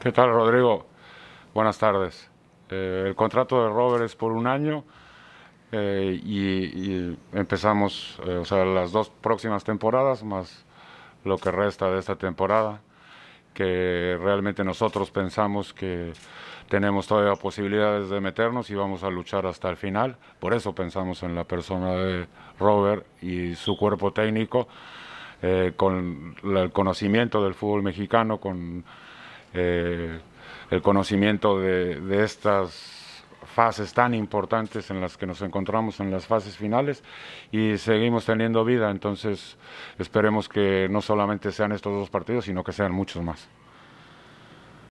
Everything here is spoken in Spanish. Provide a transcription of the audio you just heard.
¿Qué tal, Rodrigo? Buenas tardes. Eh, el contrato de Robert es por un año eh, y, empezamos, eh, o sea, las dos próximas temporadas más lo que resta de esta temporada, que realmente nosotros pensamos que tenemos todavía posibilidades de meternos y vamos a luchar hasta el final. Por eso pensamos en la persona de Robert y su cuerpo técnico, con el conocimiento del fútbol mexicano, con eh, el conocimiento de estas fases tan importantes en las que nos encontramos en las fases finales y seguimos teniendo vida. Entonces esperemos que no solamente sean estos dos partidos, sino que sean muchos más.